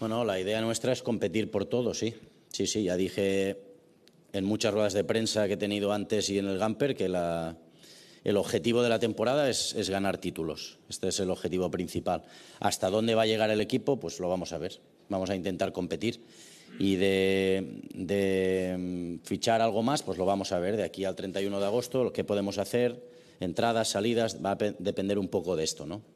Bueno, la idea nuestra es competir por todo, sí. Sí, sí, ya dije en muchas ruedas de prensa que he tenido antes y en el Gamper que la, el objetivo de la temporada es, ganar títulos. Este es el objetivo principal. ¿Hasta dónde va a llegar el equipo? Pues lo vamos a ver. Vamos a intentar competir. Y de, de mm, fichar algo más, pues lo vamos a ver de aquí al 31 de agosto, lo que podemos hacer, entradas, salidas, va a depender un poco de esto, ¿no?